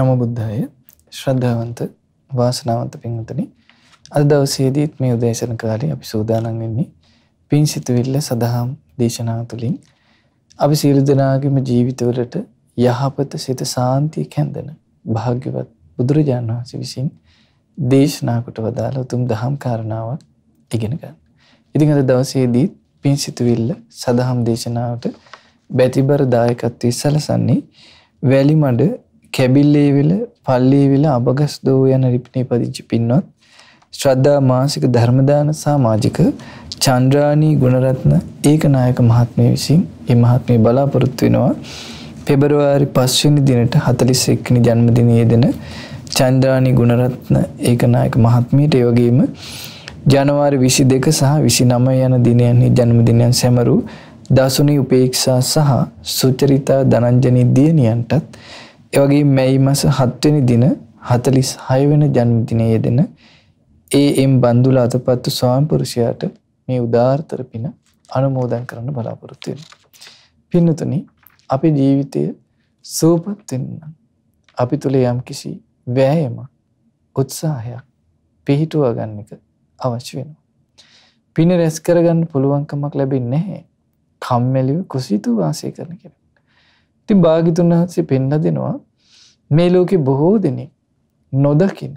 නමෝ බුද්ධාය ශ්‍රද්ධාවන්ත වාසනාවන්ත පින්වතුනි අද දවසේදීත් මේ උදෑසන කාලේ අපි සූදානම් වෙන්නේ පින් සිතුවිල්ල සදහම් දේශනාව තුළින් අපි සියලු දෙනාගේම ජීවිතවලට යහපත සිත සාන්තිය කැඳෙන භාග්‍යවත් බුදුරජාණන් වහන්සේ විසින් දේශනා කොට වදාළ උතුම් දහම් කාරණාවක් ඉගෙන ගන්න. ඉතින් අද දවසේදීත් පින් සිතුවිල්ල සදහම් දේශනාවට බැතිබර දායකත්වයේ සැලසන්නේ වැලිමඩ කැබිල්ලේවෙල පල්ලේවෙල අභගස් දෝ යන රිපිණි පදිච්චි පින්වත් ශ්‍රද්ධා මාසික ධර්මදාන සාමාජික චන්ද්‍රානී ගුණරත්න ඒක නායක මහත්මය විසින් එමහත්මේ බලාපොරොත්තු වෙනවා පෙබරවාරි පස්වනි දිනට හතලිස් එක්කනි ජන්මදිනයේ දෙන චන්ද්‍රානී ගුණරත්න ඒකනායක මහත්මයට යෝගීම ජනවාරි විසි දෙක සහ විසි නම යන දිනයන්නේ ජන්මදිනයන් සැමරු දසුනි උපේක්ෂා සහ සුචරිතා දනංජනී දියනියන්ටත් එවගේ මැයි මස හත්වනි දින හතලිස් හයවෙන ජන්මදිනයේ දෙන ඒ එම් බන්දුල අතපත්තු ස්වාම්පුරුෂයාට මේ උදාර්තර පින අනුමෝදන් කරන්න බලාපොරොත්තුවෙන. පින්නතුනි අපි ජීවිතය සූපත්වෙන්නම් අපි තුළ යම් කිසි වෑයම උත්සාහයක් පිහිටුවගන්න එක අවශ්‍ය වෙනවා. පින රැස් කරගන්න පුළුවන්කමක් ලැබෙන්නේ නැහැ කම්මැලිව කුසිතු වාසය කරන කෙන. ති භාගිතුන් වහන්සේ පෙන්න දෙනවා මේ ලෝකෙ බොහෝ දෙනෙක් නොදකින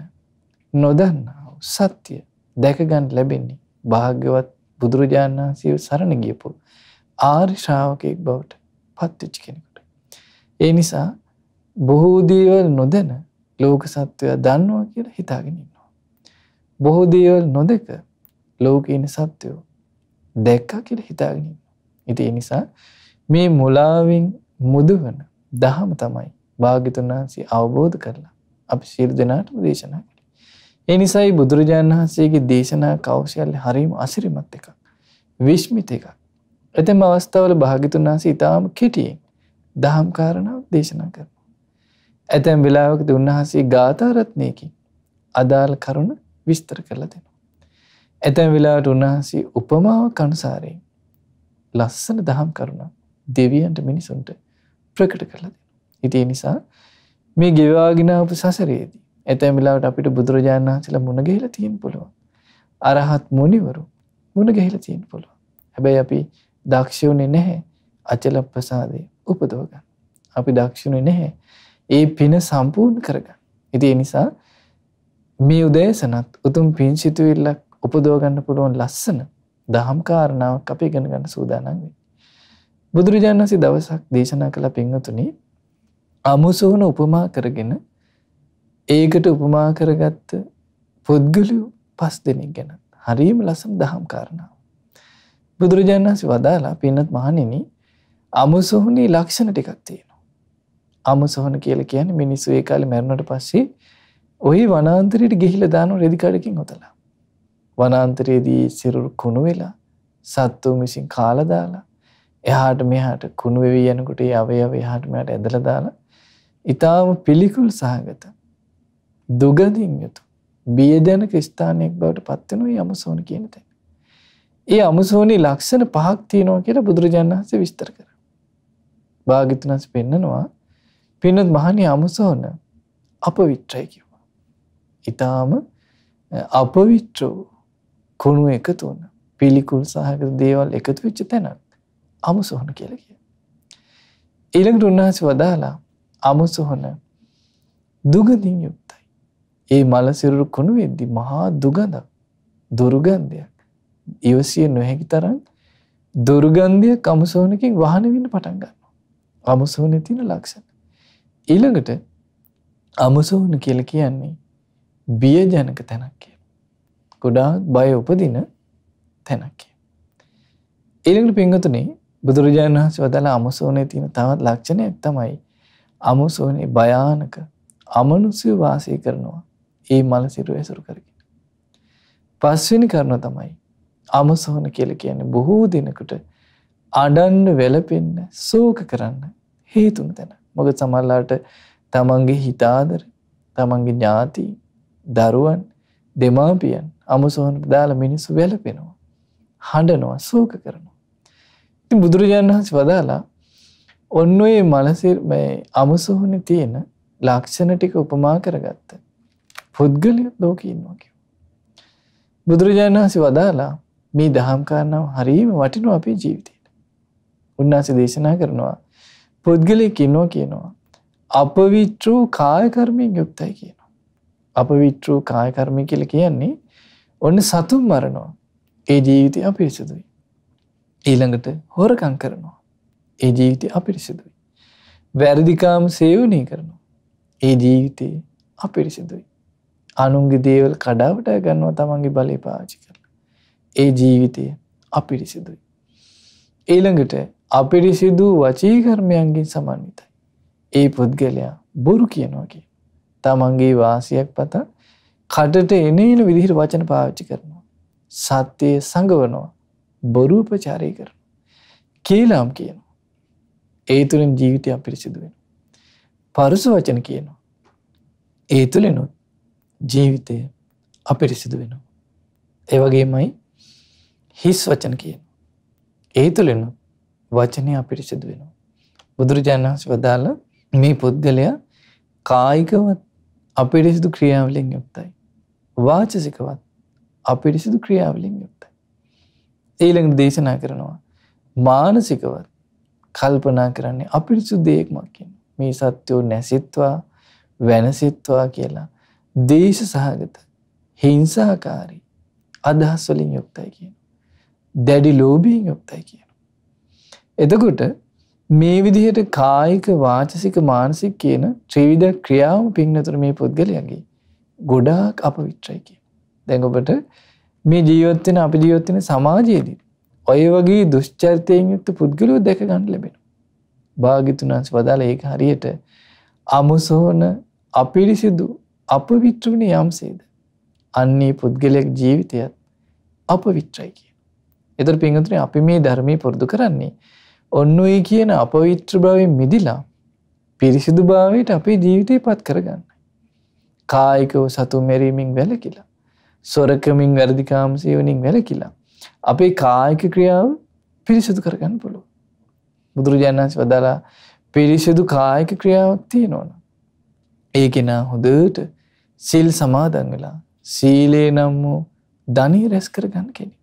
නොදන්නාව සත්‍යය දැකගන්න ලැබෙන්නේ භාග්‍යවත් බුදුරජාණන් වහන්සේ සරණ ගියපු ආර්ය ශ්‍රාවකයෙක් බවට පත්වෙච්ච කෙනෙකුට. ඒ නිසා බොහෝ දේවල් නොදැන ලෝක සත්වය දන්නවා කියලා හිතාගෙන ඉන්නවා. බොහෝ දේවල් නොදක ලෝකේ ඉන්න සත්වයෝ දැක්කා කියලා හිතාගෙන ඉන්නවා. ඉතින් ඒ නිසා මේ මුලාවෙන් මුදුවන දහම තමයි භාගිතුන් වහන්සේ අවබෝධ කරලා අපි සිල් දෙනාටම දේශනා කළ. ඒ නිසයි බුදුරජාණන් වහන්සේගේ දේශනා කෞශල්‍ය හරීම අසිරිමත් එකක් විශ්මිත එකක්. ඇතැම අවස්ථාවල භාගිතුන් වහන්සේ ඉතාම කෙටියෙන් දහම් කාරණාව දේශනා කරන. ඇතැම් වෙලාවකද උන්වහන්සේ ගාථරත්නයකින් අදාළ කරුණ විස්තර කරලා දෙනවා. ඇතැම් වෙලාට උන්වහන්සේ උපමාව කනුසාරයෙන් ලස්සන දහම් කරුණ දෙවියන්ට මිනිසුන්ට ප්‍රකට කරලද. ඉතිය නිසා මේ ගෙවාගෙනාපු සසරේදී ඇතැමිලාට අපිට බුදුරජාණන් වහන්සේලා මුණ ගහිලා තියෙන පුළුවන්. අරහත් මුනිවරු මුණ ගහිලා තියෙන පුළුවන්. හැබැයි අපි දක්ෂුනේ නැහැ අචල ප්‍රසාදය උපදව ගන්න. අපි දක්ෂුනේ නැහැ ඒ පින සම්පූර්ණ කරගන්න. ඉතින් ඒ නිසා මේ උදේසනත් උතුම් පින් සිතුවිල්ලක් උපදව ගන්න පුළුවන් ලස්සන දහම් කාරණාවක් අපි ඉගෙන ගන්න සූදානම් වෙමු. බුදුරජාණන් වහන්සේ දවසක් දේශනා කළ පින්වතුනි අමුසෝන උපමා කරගෙන ඒකට උපමා කරගත්ත පුද්ගලයෝ පස් දෙනෙක් ගැන හරිම ලස්සන දහම් කාරණා. බුදුරජාණන් වහන්සේ වදාලා පින්නත් මහණෙනි අමුසොහුනේ ලක්ෂණ ටිකක් තියෙනවා. අමුසොහන කියලා කියන්නේ මිනිස්සු ඒ කාලේ මැරුණට පස්සේ ওই වනාන්තරයට ගිහිල්ලා දාන රෙදි කඩකින් ඔතලා. වනාන්තරයේදී සිරුරු කුණු වෙලා සත්තුන් විසින් කාලා දාලා එහාට මෙහාට කුණු වෙවි යනකොට ඒ අවයව එහාට මෙහාට ඇදලා දාලා ඊටාම පිළිකුල් සහගත දුගඳින් යුතු බියජනක ස්ථානයක් බවට පත් වෙනු යමසෝන කියන තැන. ඒ අමසෝනී ලක්ෂණ පහක් තියෙනවා කියලා බුදුරජාණන් වහන්සේ විස්තර කරා. භාග්‍යතුන් වහන්සේ පෙන්නනවා පින්වත් මහණී අමසෝන අපවිත්‍රයි කිව්වා. ඊටාම අපවිත්‍ර කුණු එකතු වුණා. පිළිකුල් සහගත දේවල් එකතු වෙච්ච තැනක්. අමුසොහන කියලා කිය. ඊළඟට උන්වහන්සේ වදාලා අමුසොහන දුගඳින් යුක්තයි. ඒ මල සිරුරු කුණු වෙද්දි මහා දුගඳක් දුර්ගන්ධයක්. ඉවසිය නොහැකි තරම් දුර්ගන්ධය අමුසොහනකින් වහන වෙන්න පටන් ගන්නවා. අමුසොහනේ තියෙන ලක්ෂණ. ඊළඟට අමුසොහන කියලා කියන්නේ බිය ජනක තැනක් කියලා. ගොඩාක් බය උපදින තැනක් කියලා. ඊළඟට පින්වතුනි බුදුරජාණන් වහන්සේ වදාලා අමසෝනේ තියෙන තවත් ලක්ෂණයක් තමයි අමසෝනේ භයානක අමනුෂ්‍ය වාසය කරනවා. ඒ මල සිරුව ඇසුරු කරගෙන. පස්වෙනි කරුණ තමයි අමසෝන කියලා කියන්නේ බොහෝ දිනකට අඩන්න වෙලපෙන්න සෝක කරන්න හේතුන තැන. මොකද සමල්ලාට තමන්ගේ හිතාදර තමන්ගේ ඥාති දරුවන් දෙමාපියන් අමුසොහන් දාලා මිනිස්සු වෙලපෙනවා. හඬනවා සෝක කරනවා. ති බුදුරජාණන් වහස වදාලා ඔන්න ඒ මනසිර් මේ අමුසොහන තියෙන ලක්ෂණ ටික උපමා කරගත්ත. පුද්ගලය ලෝක ඉන්නවා කිය. බුදුරජාණන් වහස වදාලා මේ දහම් කාරණාව හරීම වටිනු අපේ ජීවිතයට. උන්නාස දේශනා කරනවා පුද්ගලය කින්නෝ කියනවා. අප විත්‍රූ කායකර්මයෙන් යුක්තයි කියනවා. අප විත්‍රූ කායකර්මය කියල කියන්නේ ඔන්න සතුම් මරනවා ඒ ජීවිතය අපිරිසුදුයි. ඊළඟට හොරකං කරනවා. ඒ ජීවිතය අපිරිසිදුයි. වැරදිකාම් සේවනය කරනවා. ඒ ජීවිතයේ අපිරිසිදුයි. අනුන්ගේ දේවල් කඩාවට ගන්නවා තමන්ගේ බලය පාචි කර. ඒ ජීවිතය අපිරිසිදුයි. ඊළඟට අපිරිසිදු වචීකර්මයන්ගින් සමන්විතයි. ඒ පුද්ගලයා බොරු කියනවාගේ. තමන්ගේ වාසියක් පතා කටට එනේන විදිහිට වචන පාවිච්චි කරනවා. සත්‍යය සඟවනවා බොරුපචාරය කර. කියලාම් කියන. ඒ තුළින් ජීවිතය අපිරිසිදු වෙන. පරුස වචන කියනවා. ඒ තුළිනුත් ජීවිතය අපිරිසිදු වෙනවා. ඒවගේමයි හිස් වචන කියන. ඒ තුළෙනුත් වචනය අපිරිසිදු වෙනවා. බුදුරජාණන් වහන්සේ වදාළ මේ පුද්ගලයා කායිකවත් අපිරිසිදු ක්‍රියාවලින් යුක්තයි. වාචසිකවත් අපිරිසිදු ක්‍රියාවලින් යුක්තයි. ඊළඟට දේශනා කරනවා. මානසිකවත් කල්පනා කරන්නේ අපිරිසුදු දෙයක්මක් කියන. මේ සත්‍යෝ නැසිත්වා වෙනසිත්වා කියලා දේශ සහගත හිංසාකාරී අදහස් වලින් යුක්තයි කියන. දැඩි ලෝභයෙන් යුක්තයි කියන. එතකොට මේ විදිහට කායික වාචසික මානසික කියන ත්‍රිවිධ ක්‍රියාව පින්නතර මේ පුද්ගලයාගේ ගොඩාක් අපවිත්‍රයි කියන. දැන් ඔබට මේ ජීවත්වෙන අපි ජීවත්වෙන සමාජයේදී. ඔය වගේ දුෂ්චර්තයෙන් යුත්ත පුද්ගලෝ දැක ගන්න ලැබෙන. භාගිතුනන්ස වදාල ඒක හරියට අමුසෝන අපිරිසිදු අප විත්‍රවණ යම්සේද. අන්නේ පුද්ගලයක් ජීවිතයත් අප විත්‍රයි කිය. එතර පිංහතුනේ අපි මේ ධර්මය පුරදු කරන්නේ. ඔන්න ඒ කියන අපවිත්‍ර භාවෙන් මිදිලා පිරිසිදු භාවයට අපේ ජීවිතය පත් කරගන්න. කායිකව සතු මෙරීමින් වැලකිලා. සොරකමින් වැරදිකාම සේවනින් වැලකිලා. අපේ කායික ක්‍රියාව පිරිසිදු කරගන්න පුළුව. බුදුරජාණන්ස වදාලා පිරිසිදු කායික ක්‍රියාවක් තියෙනවන. ඒ කෙනා හොදට සිල් සමාදංගලා සීලේ නම් වූ ධනී රැස් කරගන්න කෙනෙක්.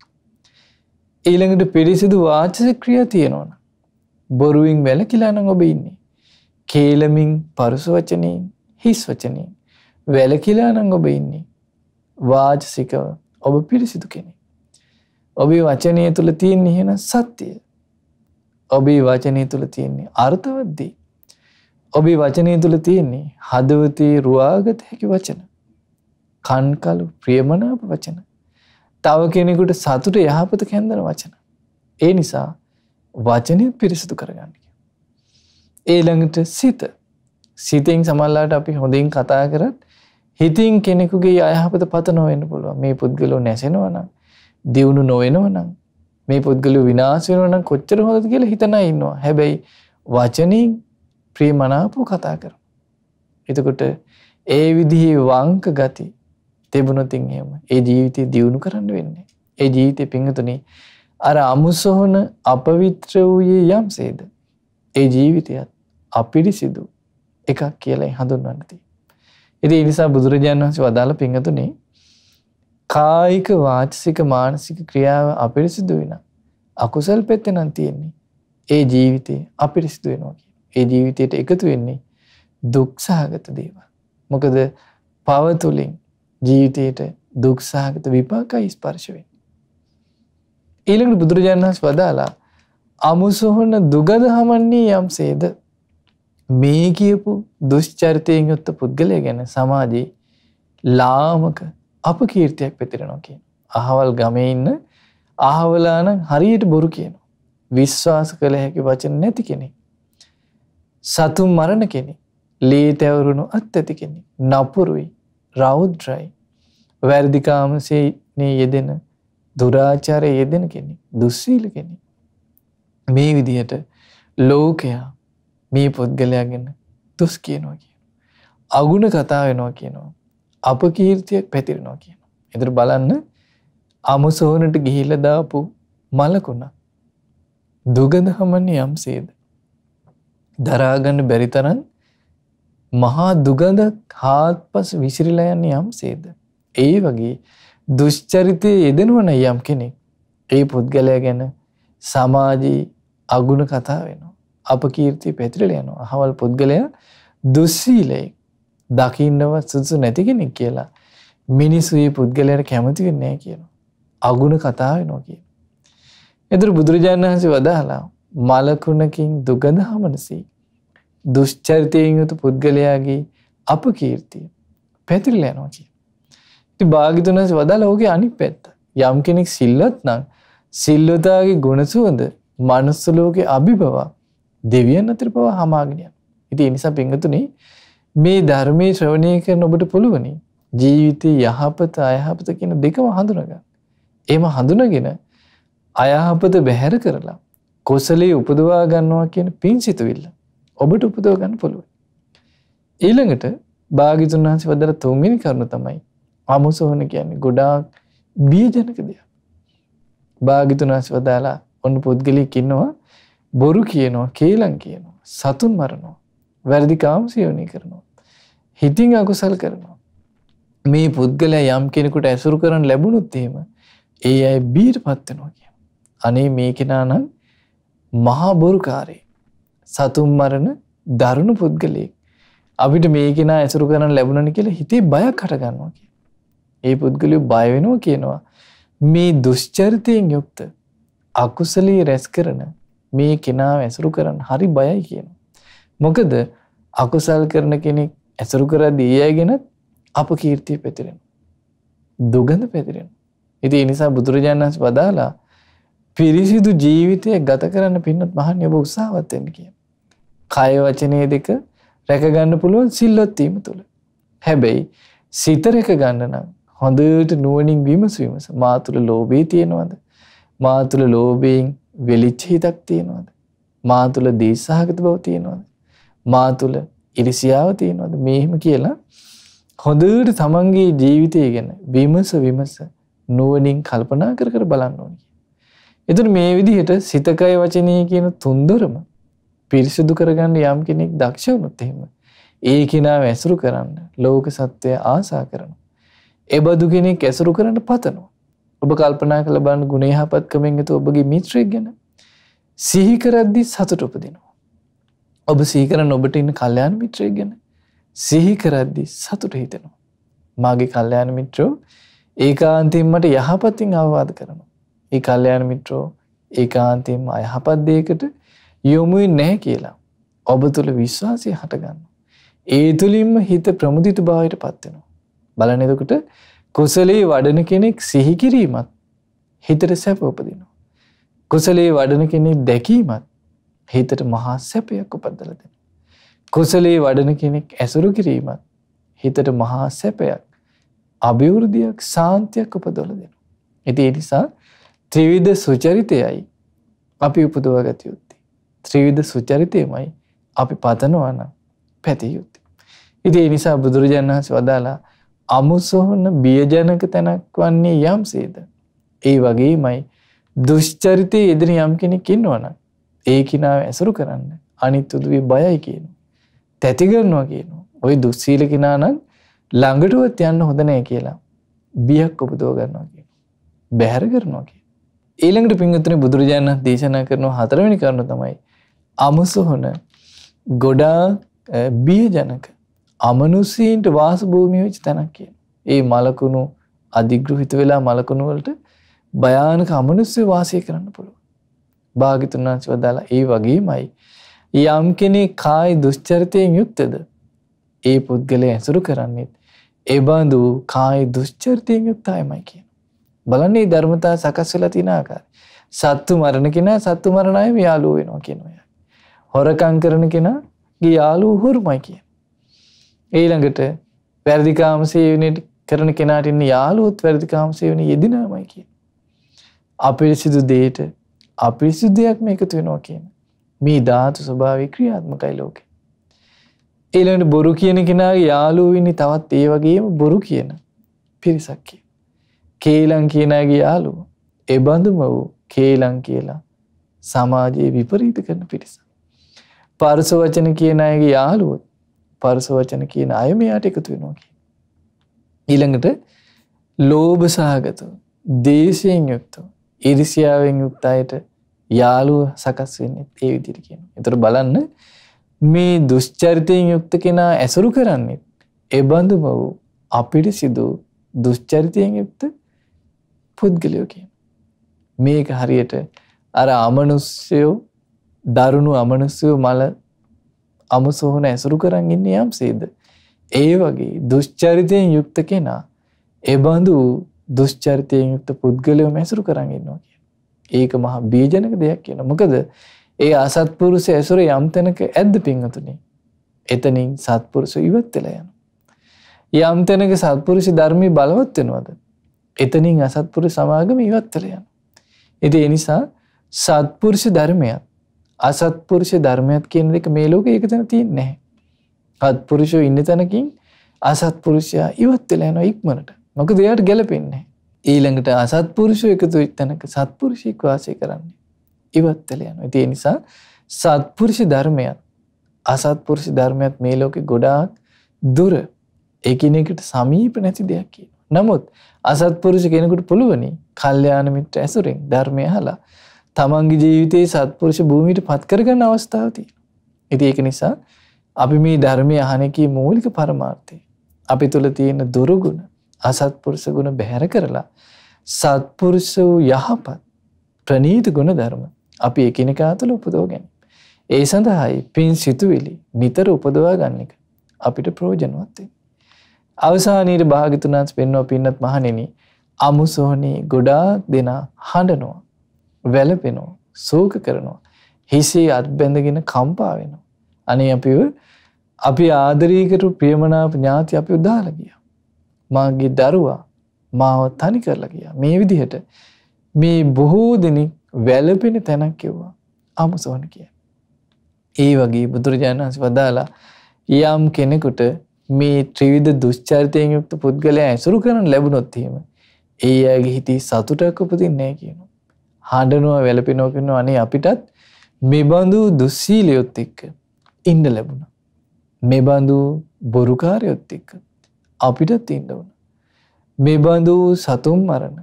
ඊළඟට පිරිසිදු වාචස ක්‍රියා තියෙනවන. බොරුවින් වැලකිලාන ඔබ ඉන්නේ. කේලමින් පරුස වචනයෙන් හිස් වචනයෙන් වැලකිලානං ඔබ ඉන්නේ වාජසිකව ඔබ පිරිසිදු කෙනෙ. ඔබේ වචනය තුළ තියෙන් එහෙන සත්‍යය. ඔබේ වචනය තුළ තියෙන්නේ අර්ථවද්දී. ඔබේ වචනය තුළ තියෙන්නේ හදවතේ රුවාගත හැකි වචන. කන්කලු ප්‍රියමනාප වචන. තව කෙනෙකුට සතුට යහපත කැන්දන වචන. ඒ නිසා වචනය පිරිසිදු කරගන්නක. ඒළඟට සිත සිතෙන් සමල්ලාට අපි හොඳින් කතා කරත් හිතින් කෙනෙකුගේ අයහපත පත නොවෙන්න පුළුව මේ පුද්ගලෝ නැසෙනවනම් දියුණු නොවෙනවනම් මේ පුද්ගලු විනාසෙනවන කොච්චර හොඳද කියල හිතන ඉන්නවා හැබැයි වචනින් ප්‍රිය මනාපු කතා කර. එතකොට ඒ විදිහේ වංක ගති තිබුණොතින් එහෙම ඒ ජීවිතය දියුණු කරන්න වෙන්නේ. ඒ ජීවිතය පිංහතුනේ අර අමුසොහොන අපවිත්‍ර වූයේ යම් සේද. ඒ ජීවිතයත් අපිරිසිදු එකක් කියලයි හඳුන්වන්නති. ඉති නිසා බුදුරජාණන් වහන්සේ වදාළ පිංහතුනේ කායික වාචසික මානසික ක්‍රියාව අපිරිසිදු වෙන. අකුසල් පැත්තෙ නම් තියෙන්නේ. ඒ ජීවිතේ අපිරිසිදු වෙනවා කියන. ඒ ජීවිතයට එකතු වෙන්නේ දුක්සහගත දේවල්. මොකද පව තුලින් ජීවිතයට දුක්සහගත විපාකයි ස්පර්ශ වෙන්නේ. ඊළඟට බුදුරජාණන් වහන්සේ වදාලා අමුසොහන දුගද හමන්නේ යම්සේද මේ කියපු දුෂ්චරිතයෙන් යුත්ත පුද්ගලය ගැන සමාජයේ ලාමක අප කීර්තියක් පැතිරෙනවා කියන. අහවල් ගමේ ඉන්න අහවලාන හරියට බොරු කියන. විශ්වාස කළ හැකි වචන නැති කෙනෙ. සතුම් මරණ කෙනෙ ලී තැවරුණු අත් ඇති කෙනෙ නපුරුයි රෞද්‍රයි වැරදිකාමසේනේ යෙදෙන දුරාචාරය යෙදෙන කෙනෙ දුස්සීල කෙනෙ. මේ විදිහට ලෝකයා මේ පුද්ගලයා ගැන දොස් කියනවා කියන. අගුණ කතා වෙනවා කියනවා. අප කීර්තිය පැතිරෙනවා කියන. එතර බලන්න අමුසෝනට ගිහිල දාපු මලකුණ දුගඳහමන්නේ යම් සේද. දරාගන්න බැරිතරන් මහා දුගඳ හාත් පස් විසිරිලයන්න යම් සේද. ඒ වගේ දුෂ්චරිතය යෙදෙනවන යම් කෙනෙක් ඒ පුද්ගලය ගැන සමාජී අගුණ කතා වෙනවා. අපකීර්තිය පැතිරලා යනවා. අහවල් පුද්ගලයා දුස්සීලෙක්. දකින්නවත් සුදුසු නැති කෙනෙක් කියලා මිනිස්සු මේ පුද්ගලයාට කැමති වෙන්නේ නැහැ කියනවා. අගුණ කතා වෙනවා කියනවා. එතකොට බුදුරජාණන් වහන්සේ වදාහලා මලකුණකින් දුගඳ හමනසී දුෂ්චරිතයෙන් යුතු පුද්ගලයාගේ අපකීර්තිය පැතිරලා යනවා කියනවා. ඉතින් භාග්‍යතුන් වහන්සේ වදාලා ඔහුගේ අනිත් පැත්ත. යම් කෙනෙක් සිල්වත් නම් සිල්වතාගේ ගුණසුවඳ මනුස්ස ලෝකේ අභිභවා දෙවියන් අතර පව හමාගෙනය. ඉති එනිසා පංගතුනේ මේ ධර්මය ශ්‍රවණය කරන ඔබට පුළුවනි ජීවිතය යහපත අයහපත කියන දෙකම හඳුනගන්න. එම හඳුනගෙන අයහපත බැහැර කරලා කොසලේ උපදවා ගන්නවා කියන පින් සිතුවිල්ල ඔබට උපදව ගන්න පුළුවන්. ඊළඟට භාගිතුන් වහන්සේ වදර තුන්වෙනි කරුණ තමයි අමුසොහන කියන්නේ ගොඩාක් බීජනක දෙයක්. භාගිතුන් වහන්සේ වදාලා ඔන්න පුද්ගලෙක් ඉන්නවා බොරු කියනවා කේලං කියනවා සතුන් මරනවා වැරදිකාම් සියවනය කරනවා. හිතිං අකුසල් කරනවා. මේ පුද්ගල යම් කෙනෙකුට ඇසුරු කරන ලැබුණුත්තේම ඒ අය බීර් පත්වනවා කිය. අනේ මේ කෙනා නම් මහාබොරුකාරේ සතුම් මරණ දරුණු පුද්ගලයෙක් අපිට මේකෙන ඇසුරු කරන ලැබුණන කියලා හිතේ බයක් හටගන්නවා කිය. ඒ පුද්ගලයෝ බයවෙනවා කියනවා මේ දුෂ්චරිතයෙන් යුක්ත අකුසලී රැස් කරන මේ කෙනා ඇසුරු කරන්න හරි බයයි කියන. මොකද අකුසල් කරන කෙනෙක් ඇසුරු කර දීයගෙනත් අප කීර්තිය පැතිරෙන. දුගඳ පැතිරෙන. ඉති නිසා බුදුරජාණන්ස් වදාලා පිරිසිදු ජීවිතය ගත කරන්න පින්නත් මහන් යබ උත්සාවත්තෙන් කිය. කය වචනය දෙක රැකගන්න පුළුවන් සිල්ලොත්වීම තුළ. හැබැයි සිතරක ගන්න නම් හොඳට නුවනින් විමසවීමස මාතුළ ලෝබී තියෙනවද. මාතුළ ලෝබීන් වෙලිච්ච හිතක් තියෙනවද? මා තුල දේසහගත බව තියෙනවද? මා තුල ඉරිසියාව තියෙනවද? මේ එහෙම කියලා හොඳට තමන්ගේ ජීවිතය ගැන විමස විමස නුවණින් කල්පනා කර කර බලන්න ඕනේ. එතකොට මේ විදිහට සිතකය වචනය කියන තුන්දරම පිරිසිදු කරගන්න යම් කෙනෙක් දක්ෂ වුණොත් එහෙම ඒ කෙනාව ඇසුරු කරන්න ලෝක සත්‍යය ආසා කරනවා. එබඳු කෙනෙක් ඇසුරු කරන්න පතනවා. ඔබ කල්පනා කළ බන්න ගුණේහපත්කමෙන් ඇතු ඔබගේ මිත්‍රය ගැන සිහිකරද්දි සතුට උපදිනවා. ඔබ සීකර නොබට ඉන්න කල්්‍යයාන මිත්‍රය ගැන සිහිකරද්දි සතුට හිතෙනවා. මගේ කල්්‍යයාන මිත්‍රෝ ඒකාන්තින්මට යහපත්තින් අවවාද කරනවා. ඒ කල්්‍යයාන මිත්‍රෝ ඒකාන්තින්ම අයහපත්දයකට යොමුයි නෑ කියලා. ඔබ තුළ විශ්වාසය හටගන්න. ඒ තුළින්ම හිත ප්‍රමුදිතු භාවිට පත්වෙනවා. බලනෙදකට කුසලේ වඩන කෙනෙක් සිහිකිරීමත් හිතට සැප උපදිනවා. කුසලේ වඩන කෙනෙක් දැකීමත් හිතට මහා සැපයක් උපදල දෙෙන. කුසලේ වඩන කෙනෙක් ඇසුරු කිරීමත් හිතට මහා සැපයක් අභිවෘධයක් සාන්තියක් උපදොල දෙෙන. ඇති එනිසා ත්‍රිවිධ සුචරිතයයි අපි උපදවාගත යුත්තේ. ත්‍රීවිධ සුචරිතයමයි අපි පතනවන පැතියයුත්ති. ඉති නිසා බුදුරජාණන් වහන්ස වදාලා අමුසොහොන බියජනක තැනක් වන්නේ යම්සේද. ඒ වගේමයි දුෂ්චරිතය ඉදිරි යම් කෙනෙක් ඉන්නවන. ඒ කිනාව ඇසුරු කරන්න අනිත් උදුවේ බයයි කියනු. තැතිගරනවා කියනු. ඔය දුස්සීල කෙනානන් ළඟටුවත් යන්න හොඳනය කියලා. බියක් උපදෝ ගන්නවා කිය. බැහැර කරනවා කිය. ඊළඟට පින්ගතන බුදුරජාණන් දේශනා කරනවා හතරවෙනි කරනු තමයි. අමුසොහොන ගොඩා බියජනක අමනුස්සීන්ට වාසභූමිය වෙච්ච තැනක් කියන. ඒ මලකුණු අධිග්‍රහිත වෙලා මලකුණු වලට භයානක අමනුස්සය වාසය කරන්න පුළුවන්. භාග්‍යතුන් වහන්සේ වදාලා ඒ වගේමයි යම් කෙනෙක් කායි දුෂ්චරිතයෙන් යුක්තද ඒ පුද්ගලයා ඇසුරු කරන්නේත් එබඳු කායි දුෂ්චරිතයෙන් යුක්තයමයි කියන. බලන්නේ ධර්මතා සකස් වෙලා තියෙන ආකාරය. සත්තු මරණ කෙනා සත්තු මරණයම යාළුව වෙනවා කියන ඔය. හොරකම් කරන කෙනා ගේ යාළුව හුරුමයි කියන. ඊළඟට වැරදිකාමසේවනයට කරන කෙනාටන්න යාලුවොත් වැරදිකාමසේවන යෙදිනමයි කිය. අපිරිසිදු දේට අපිරිසිදු දෙයක් මේ එකතු වෙනවා කියන. මේ ධාතු ස්වභාව ක්‍රියාත්මකයි ලෝක. එළට බොරු කියන කෙනාගේ යාලුවවෙනි තවත් ඒ වගේම බොරු කියන පිරිසක් කිය. කේලං කියනගේ යාලුව එබඳුම වූ කේලං කියලා සමාජයේ විපරීත කරන පිරිස. පරස වචන කියන අයගේ යාලුවොත් පරස වචන කියන අය මෙයාට එකතු වෙනවා කිය. ඊළඟට ලෝභ සහගත දේශයෙන් යුක්ත ඉරිසියාවෙන් යුක්ත අයට යාළුව සකස් වෙන්නේ ඒ විදිහට කියන. ඒතර බලන්න මේ දුෂ්චරිතයෙන් යුක්ත කෙනා ඇසුරු කරන්නේ ඒ බඳු බව අපිට සිදු දුෂ්චරිතයෙන් යුක්ත පුද්ගලයෝ කියන. මේක හරියට අර අමනුස්සයෝ දරුණු අමනුස්සයෝ මල අමුසොහන ඇසුරු කරන් ඉන්නේ යම්සේද. ඒ වගේ දුෂ්චරිතයෙන් යුක්ත කෙනා එබඳු දුෂ්චරිතයෙන් යුක්ත පුද්ගලයෝ මැසුරු කරන් ඉන්නවා කිය. ඒක මහා බීජනක දෙයක් කියන මොකද ඒ අසත්පුරුස ඇසුර යම්තැනක ඇද්ද පිංහතුනේ. එතනින් සත්පුරුස ඉවත්වෙල යන. යම්තැනක සත්පුරුෂ ධර්මී බලවත්වෙනවද. එතනින් අසත්පුරු සමාගම ඉවත්වල යන. එද එනිසා සත්පුරුෂ ධර්මයත් අසත්පුරුෂ ධර්මයක් කියන එක මේ ලෝකේ ඒක තැන තියෙන්නේ නැහැ. අත්පුරුෂෝ ඉන්න තැනකින් අසත්පුරුෂයා ඉවත් වෙලා යනවා ඉක්මනට. මොකද එයාට ගැළපෙන්නේ ඊළඟට අසත්පුරුෂෝ එකතු වෙච්ච තැනක සත්පුරුෂයෙක් වාසය කරන්නේ. ඉවත් වෙලා යනවා. ඒ නිසා සත්පුරුෂ ධර්මයක් අසත්පුරුෂ ධර්මයක් මේ ලෝකේ ගොඩාක් දුර එකිනෙකට සමීප නැති දෙයක් කියනවා. නමුත් අසත්පුරුෂ කෙනෙකුට පුළුවනි කල්යාණ මිත්‍ර ඇසුරෙන් ධර්මය අහලා තමන්ගේ ජීවිතයේ සත්පුරුෂ භූමිට පත්කරගන්න අවස්ථාවති. ඉති ඒක නිසා අපි මේ ධර්මය අහනකී මූලික පරමාර්ථය. අපි තුළ තියෙන දුරුගුණ අසත්පුරුෂ ගුණ බැහැර කරලා සත්පුරුෂ වූ යහපත් ප්‍රනීත ගුණ ධර්ම අපි එකනිකා තුළ උපදෝගැන. ඒ සඳහායි පින් සිතුවිලි නිතර උපදවා ගන්න එක අපිට ප්‍රෝජනවත්තේ. අවසානීට භාගිතුනාත් පෙන්වා පින්නත් මහනෙන අමුසෝනී ගොඩා දෙනා හඬනවා වැළපෙනවා සෝක කරනවා හිසේ අත්බැඳගෙන කම්පා වෙනවා අනේ අපිව අපි ආදරීකරු ප්‍රියමනාප ඥාති අපි උදාලා ගියා මාගේ දරුවා මාව තනි කරලා ගියා මේ විදිහට මේ බොහෝ දෙනෙක් වැළපෙන තැනක් කිව්වා අමුසොන කිය ඒ වගේ බුදුරජාණන් වහන්සේ වදාලා යම් කෙනෙකුට මේ ත්‍රිවිධ දුෂ්චරිතයෙන් යුක්ත පුද්ගලයා ඇසුරු කරන ලැබුණොත් එහෙම ඒ අයගේ හිතේ සතුටක් උපදින්නේ නැහැ කියනවා හඬනුව වැලපිනෝකෙනවා අනේ අපිටත් මෙබඳු දුස්සීලයොත් එක්ක ඉන්න ලැබුණ. මෙබඳු බොරුකාරයොත් එක්ක අපිටත් ඉන්න වුණ. මෙබඳු සතුම් මරණ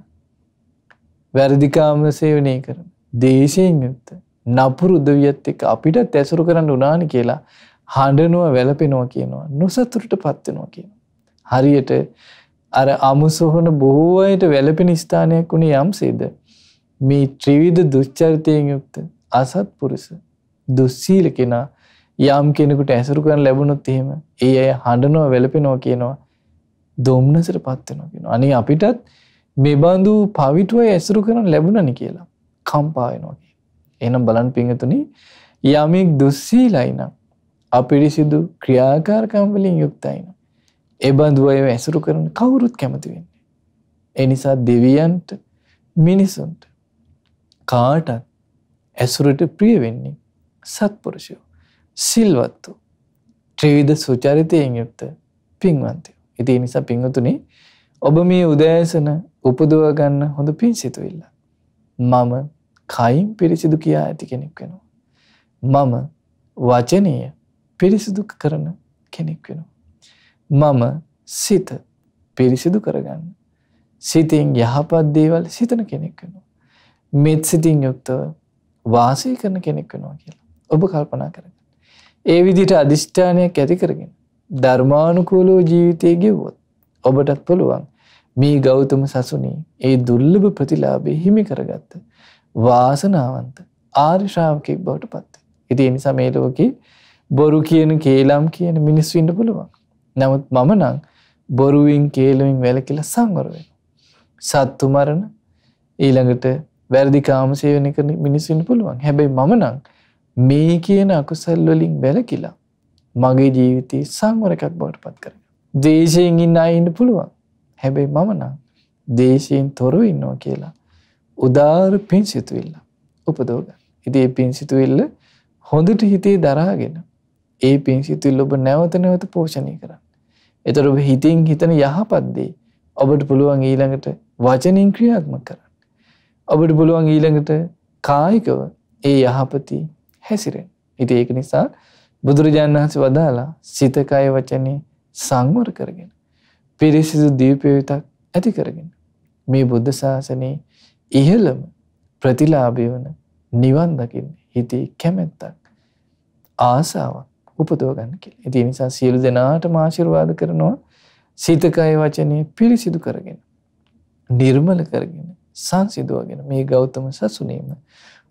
වැරදිකාම සේවනය කරන දේශයෙන් යුත්ත නපුරු උදවියත් එක අපිට තැසුරු කරන්න උනානි කියලා හඬනුව වැලපෙනවා කියනවා නොසතුරට පත්වෙනවා කියන. හරියට අර අමු සොහොන බොහෝ අයට වැලපෙන ස්ථානයක් වුණේ යම් සේද. මේ ත්‍රිවිධ දුෂ්චරිතයෙන් යුක්ත අසත්පුරුෂ දුස්සීල කෙනා යම් කෙනෙකුට ඇසුරු කරන ලැබුණොත් එහෙම ඒ අය හඬනවා වැළපෙනවා කියනවා දුම්නසට පත් වෙනවා කියනවා. අනේ අපිටත් මේ බඳු පවිටුවයි ඇසුරු කරන ලැබුණනි කියලා කම්පා වෙනවා කියනවා. එහෙනම් බලන් පින්තුනි යමෙක් දුස්සීලයි නම් අපිරිසිදු ක්‍රියාකාරකම් වලින් යුක්තයි නම් ඒ බඳු අය ඇසුරු කරන කවුරුත් කැමති වෙන්නේ. ඒ නිසා දෙවියන්ට මිනිසුන්ට කාට ඇසුරට ප්‍රිය වෙන්නේ සත්පුරුෂයෝ සිල්වත්තු ත්‍රීවිධ සුචරිතයෙන් යුක්ත පින්වන්තය. ඉති නිසා පිංහතුනේ ඔබ මේ උදෑසන උපදුවගන්න හොඳ පින් සිතුවිල්ල. මම කයින් පිරිසිදු කියා ඇති කෙනෙක් වෙනවා. මම වචනය පිරිසිදු කරන කෙනෙක් වෙනවා. මම සිත පිරිසිදු කරගන්න. සිතින් යහපත් දේවල් සිතන කෙනෙක් වෙනවා. මෙත් සිතින් යුක්තව වාසය කරන කෙනෙක් වෙනවා කියලා. ඔබ කල්පනා කරගන්න. ඒ විදිහට අදිෂ්ඨානයක් ඇති කරගෙන ධර්මානුකූලව ජීවිතය ගෙවුවොත් ඔබටත් පුළුවන් මේ ගෞතම සසුනේ ඒ දුර්ලභ ප්‍රතිලාභය හිමි කරගත්ත වාසනාවන්ත ආර්ය ශ්‍රාවකෙක් බවට පත් වෙන්න. ඉතින් ඒ නිසා මේ ලෝකේ බොරු කියන කේලම් කියන මිනිස්සු ඉන්න පුළුවන්. නමුත් මම නම් බොරුවෙන් කේලමින් වැළකීලා සංවර වෙනවා. සත්තු මරණ ඊළඟට වැරදි කාමසේවනය කරන මිනිස්සුන් පුළුවන්. හැබැයි මම නම් මේ කියන අකුසල් වලින් වැළකිලා මගේ ජීවිතේ සංවර එකක් බවට පත් කරගන්න. දේශයෙන් ඉන්න අය ඉන්න පුළුවන්. හැබැයි මම නම් දේශයෙන් තොරව ඉන්නවා කියලා උදාාර පින් සිතුවිල්ල උපදෝග. ඉතින් ඒ පින් සිතුවිල්ල හොඳට හිතේ දරාගෙන ඒ පින් සිතුවිල්ල ඔබ නැවත නැවත පෝෂණය කරන්න. එතකොට ඔබ හිතින් හිතන යහපත් දේ ඔබට පුළුවන් ඊළඟට වචනින් ක්‍රියාත්මක කරන්න. ඔබට පුළුවන් ඊළඟට කායිකව ඒ යහපති හැසිරෙන්. ඉති ඒක නිසා බුදුරජාණන් වහන්සේ වදාලා සිතකය වචනේ සංවර කරගෙන. පිරිසිදු දීපයවිතක් ඇති කරගෙන. මේ බුද්ධ ශාසනයේ ඉහළම ප්‍රතිලාභය වන නිවන් දකින්න හිතේ කැමැත්තක් ආසාවක් උපදව ගන්න කියලා. ඉතින් ඒ නිසා සියලු දෙනාටම ආශිර්වාද කරනවා සිතකය වචනේ පිරිසිදු කරගෙන නිර්මල කරගෙන සංසිදුවගෙන මේ ගෞතම සසුනීම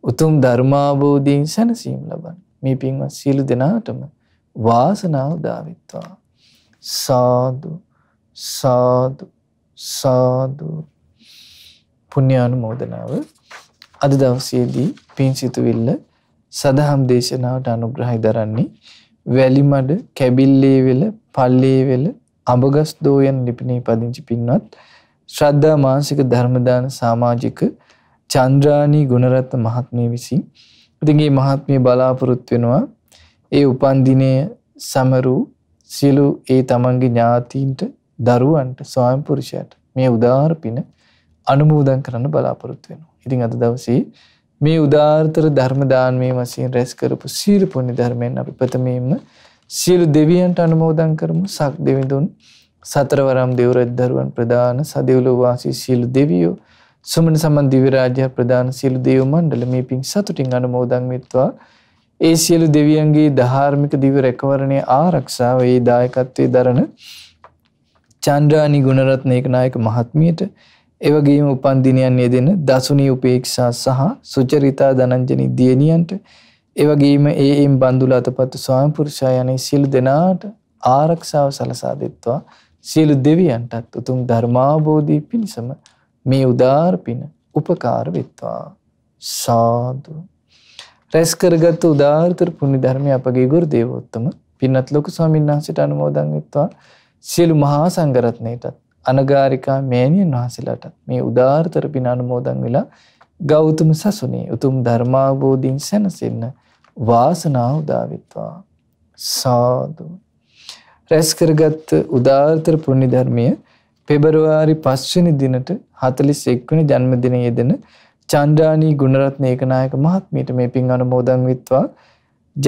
උතුම් ධර්මාබෝධීන් සැනසීම් ලබන් මේ පින්වත් සියලු දෙනාටම වාසනාව දාවිත්වා සාදු සාදු සාදු පුණ්‍යානුමෝදනාව අද දවසේදී පින් සිතුවිල්ල සදහම් දේශනාවට අනුග්‍රහයි දරන්නේ වැලිමඩ කැබිල්ලේ වෙල පල්ලේ වෙල අඹගස් දෝයන් ලිපිනේ පදිංචි පින්වත් ශ්‍රද්ධා මානසික ධර්මදාන සමාජික චන්ද්‍රානී ගුණරත්න මහත්මිය විසින් ඉතින් මේ මහත්මිය බලාපොරොත්තු වෙනවා ඒ උපන් දිනය සමරු සියලු ඒ තමන්ගේ ඥාතීන්ට දරුවන්ට ස්වාමි පුරුෂයාට මේ උදාාර පින අනුමෝදන් කරන්න බලාපොරොත්තු වෙනවා. ඉතින් අද දවසේ මේ උදාාරතර ධර්ම දානමේ වශයෙන් රැස් කරපු සීල පුණ්‍ය ධර්මයෙන් අපි ප්‍රථමයෙන්ම සියලු දෙවියන්ට අනුමෝදන් කරමු. සක් දෙවිඳුන් සතරවරම් දෙවරද්දරුවන් ප්‍රධාන සදවලෝවාසී සියලු දෙවියෝ සුමන සමන් දිවිරාජ්‍ය ප්‍රධාන සියලු දෙව මණ්ඩල මේ පින් සතුටින් අනමෝදංවිත්වා ඒ සියලු දෙවියන්ගේ ධාර්මික දිව රැකවරණය ආරක්ෂාව ඒ දායකත්වයේ දරන චන්ද්‍රානි ගුණරත්නයක නායක මහත්මියට එවගේම උපන්දිනයන් යෙදෙන දසුනී උපේක්ෂා සහ සුචරිතා දනංජනී දියණියන්ට එවගේම ඒ එම් බන්දුල අතපත් ස්වාමිපුරුෂයා යන සියලු දෙනාට ආරක්ෂාව සලසා දෙත්වා සියලු දෙවියන්ටත් උතුම් ධර්මාබෝධී පිණිසම මේ උදාර පින උපකාර වෙත්වා. සාදු. රැස් කරගත් උදාාරතර පුුණි ධර්මය අපගේ ගුරු දේවෝත්තම පින්නත් ලොකු ස්වාමීන් වහන්සට අනුමෝදන් වෙත්වා සියලු මහා සංගරත්නයටත් අනගාරිකා මෑණියන් වහසලටත් මේ උදාාර්තර පින අනුමෝදන් වෙලා ගෞතම සසුනේ උතුම් ධර්මාබෝධීන් සැනසෙන්න වාසනා උදාවිත්වා. සාදුව. රැස් කරගත්ත උදාාර්ථර පුණ්‍ය ධර්මය පෙබරවාරි 5 වෙනි දිනට 41 වෙනි ජන්මදිනයේ යෙදෙන චන්ද්‍රානී ගුණරත්න ඒකනායක මහත්මියට මේ පින් අනුමෝදන් විත්වා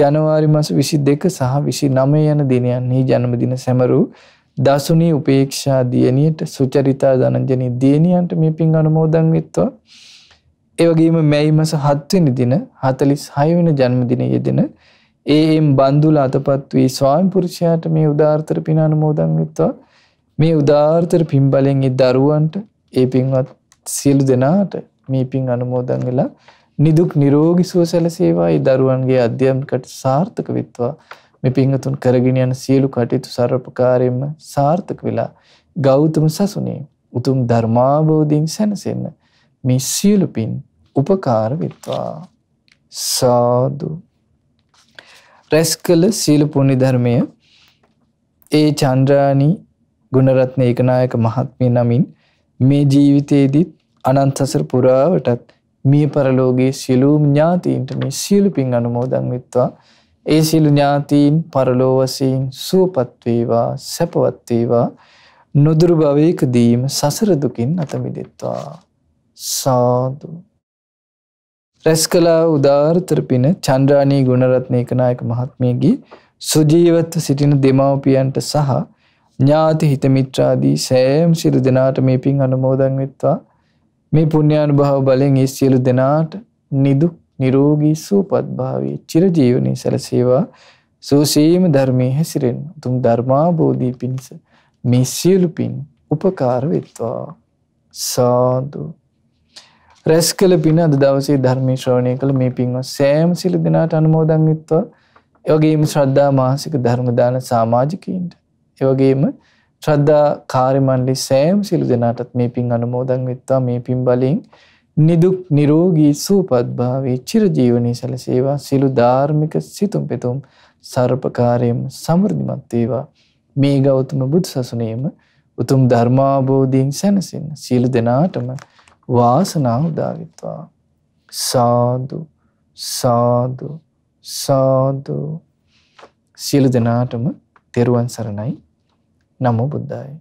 ජනවාරි මාස 22 සහ 29 යන දිනයන්හි ජන්මදින සැමරූ දසුණී උපේක්ෂා දියණියට සුචරිතා ධනංජනී දියණියන්ට මේ පින් අනුමෝදන් විත්වා ඒ වගේම මැයි මාස 7 වෙනි දින 46 වෙනි ජන්මදිනයේ යෙදෙන ඒම් බන්දුල අතපත් වී ස්වාමිපුරුෂයාට මේ උදාර්ථර පින අනුමෝදන් වෙත්වා මේ උදාර්ථර පින් බලෙන් ඒ දරුවන්ට ඒ පින්වත් සියලු දෙනාට මේ පින් අනුමෝදන් වෙලා නිදුක් නිරෝගී සුව සැලසේවා ඒ දරුවන්ගේ අධ්‍යයන කටයුතු සාර්ථක වෙත්වා මේ පින්තුන් කරගෙන යන සියලු කටයුතු ਸਰවපකාරයෙන්ම සාර්ථක වෙලා ගෞතම සසුනේ උතුම් ධර්මාබෝධයෙන් සැනසෙන්න මේ සියලු පින් උපකාර වෙත්වා සාදු රැස් කළ සීල පුණ්‍ය ධර්මය ඒ චන්ද්‍රානි ගුණරත්න ඒකනායක මහත්මිය නමින් මේ ජීවිතයේදීත් අනන්ත සසර පුරාවටත් මිය පරලෝකයේ සියලුම ඥාතීන්ට මේ සියලු පින් අනුමෝදන් වෙත්වා ඒ සියලු ඥාතීන් පරලෝ වශයෙන් සුවපත් වේවා සැපවත් වේවා නොදුරු භවයකදීම සසර දුකින් අත මිදෙත්වා සාදු රැස් කලා උදාාරතරපින චන්ද්‍රානී ගුණරත්නයකනායක මහත්මියගේ සුජීවත්ව සිටින දෙමවපියන්ට සහ ඥාති හිතමිත්‍රාදී සෑම් සිරු දෙනාට මේ පින් අනුමෝදන් වෙත්වා මේ පුුණ්‍යාන භාව බලෙන් ඒ සියලු දෙනාට නිදු නිරෝගී සූපත්භාවී චිරජීවනී සැලසේවා සූසීම ධර්මය හැසිරෙන් තුම් ධර්මාබෝධී පිණිස මේ සියලු පින් උපකාර වෙත්වා සාදුු රැස් කළ පින අද දවසේ ධර්මී ශ්‍රෝණය කළ මේ පින්ව සෑම් සිලි දෙනාට අනුමෝදංගිත්ව යොගේම ශ්‍රද්ධා මාසික ධර්මදාන සාමාජිකීන්ට එවගේම ශ්‍රද්ධා කාරිමන්ලි සෑම් සිලු දෙනාටත් මේ පින් අනුමෝදං වෙත්වා මේ පින් බලින් නිදුක් නිරෝගී සූපත්භාවේ චිරජීවනී සැලසේවා සිලු ධාර්මික සිතුම් පෙතුම් සර්පකාරයම සමෘධිමත්වේවා මේ ගෞතම බුදු සසනයම උතුම් ධර්මාබෝධීන් සැනසින් සීලු දෙනාටම වාසනාව උදාවිත්වා සාදු සාදු සාදු සියලු දෙනාටම තෙරුවන් සරණයි නමෝ බුද්ධාය